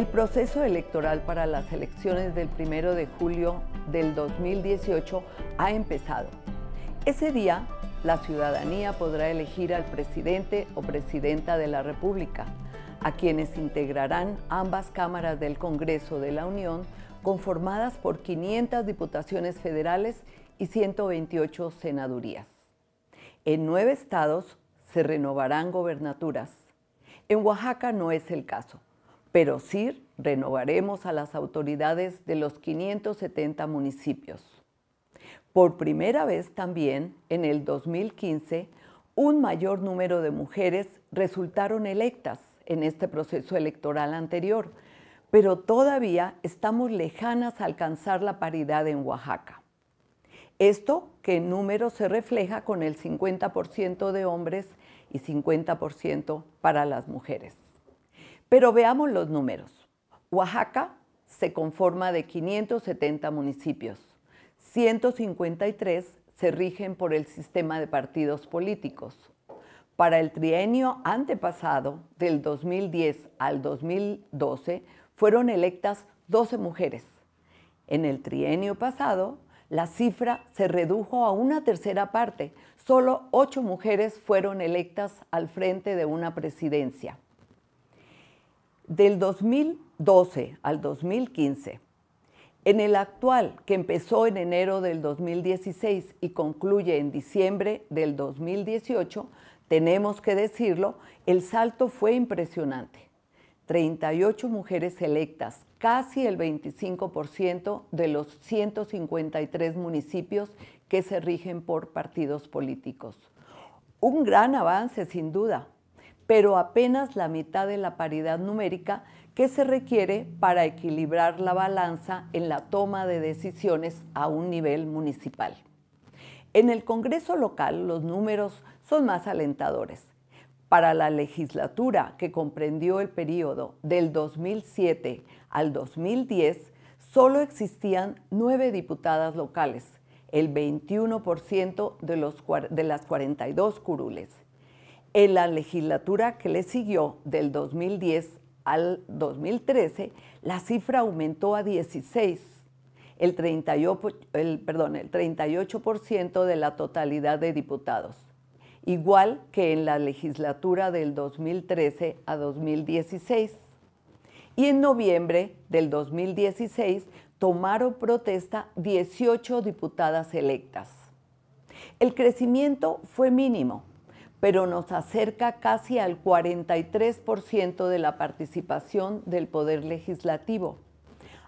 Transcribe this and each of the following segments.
El proceso electoral para las elecciones del 1 de julio del 2018 ha empezado. Ese día, la ciudadanía podrá elegir al presidente o presidenta de la República, a quienes integrarán ambas cámaras del Congreso de la Unión, conformadas por 500 diputaciones federales y 128 senadurías. En nueve estados se renovarán gobernaturas. En Oaxaca no es el caso pero sí renovaremos a las autoridades de los 570 municipios. Por primera vez también, en el 2015, un mayor número de mujeres resultaron electas en este proceso electoral anterior, pero todavía estamos lejanas a alcanzar la paridad en Oaxaca. Esto que en número se refleja con el 50% de hombres y 50% para las mujeres. Pero veamos los números. Oaxaca se conforma de 570 municipios. 153 se rigen por el sistema de partidos políticos. Para el trienio antepasado, del 2010 al 2012, fueron electas 12 mujeres. En el trienio pasado, la cifra se redujo a una tercera parte. Solo 8 mujeres fueron electas al frente de una presidencia del 2012 al 2015. En el actual, que empezó en enero del 2016 y concluye en diciembre del 2018, tenemos que decirlo, el salto fue impresionante. 38 mujeres electas, casi el 25% de los 153 municipios que se rigen por partidos políticos. Un gran avance, sin duda, pero apenas la mitad de la paridad numérica que se requiere para equilibrar la balanza en la toma de decisiones a un nivel municipal. En el Congreso local los números son más alentadores. Para la legislatura que comprendió el periodo del 2007 al 2010, solo existían nueve diputadas locales, el 21% de, los, de las 42 curules. En la legislatura que le siguió, del 2010 al 2013, la cifra aumentó a 16, el 38%, 38 de la totalidad de diputados, igual que en la legislatura del 2013 a 2016. Y en noviembre del 2016 tomaron protesta 18 diputadas electas. El crecimiento fue mínimo, pero nos acerca casi al 43% de la participación del Poder Legislativo,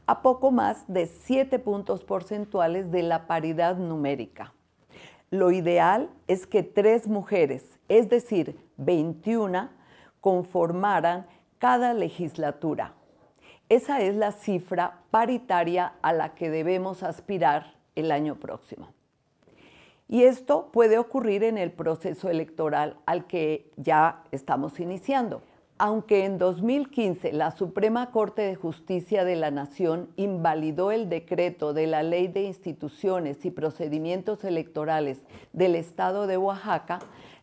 a poco más de 7 puntos porcentuales de la paridad numérica. Lo ideal es que tres mujeres, es decir, 21, conformaran cada legislatura. Esa es la cifra paritaria a la que debemos aspirar el año próximo. Y esto puede ocurrir en el proceso electoral al que ya estamos iniciando. Aunque en 2015 la Suprema Corte de Justicia de la Nación invalidó el decreto de la Ley de Instituciones y Procedimientos Electorales del Estado de Oaxaca,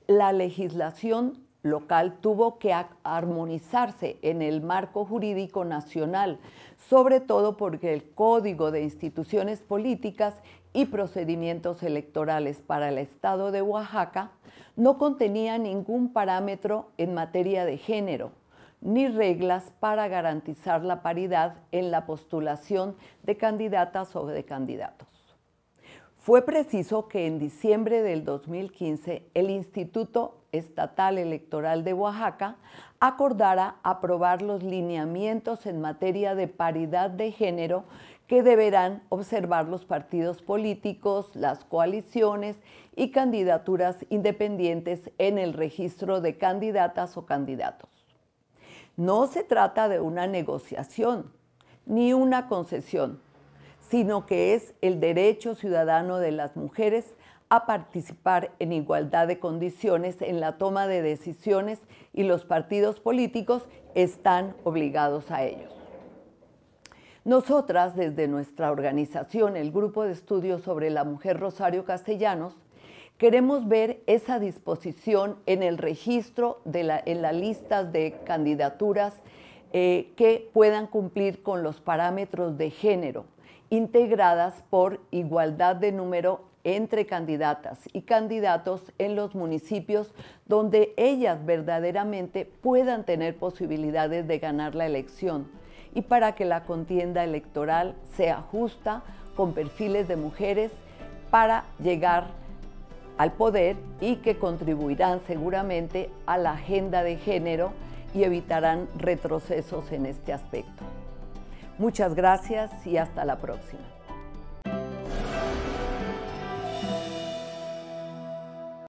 la legislación local tuvo que armonizarse en el marco jurídico nacional, sobre todo porque el Código de Instituciones Políticas y procedimientos electorales para el Estado de Oaxaca no contenía ningún parámetro en materia de género, ni reglas para garantizar la paridad en la postulación de candidatas o de candidatos. Fue preciso que en diciembre del 2015 el Instituto Estatal Electoral de Oaxaca acordara aprobar los lineamientos en materia de paridad de género que deberán observar los partidos políticos, las coaliciones y candidaturas independientes en el registro de candidatas o candidatos. No se trata de una negociación ni una concesión, sino que es el derecho ciudadano de las mujeres a participar en igualdad de condiciones en la toma de decisiones y los partidos políticos están obligados a ellos. Nosotras, desde nuestra organización, el Grupo de Estudios sobre la Mujer Rosario Castellanos, queremos ver esa disposición en el registro, en la, lista de candidaturas eh, que puedan cumplir con los parámetros de género, integradas por igualdad de número entre candidatas y candidatos en los municipios donde ellas verdaderamente puedan tener posibilidades de ganar la elección y para que la contienda electoral sea justa, con perfiles de mujeres, para llegar al poder y que contribuirán seguramente a la agenda de género y evitarán retrocesos en este aspecto. Muchas gracias y hasta la próxima.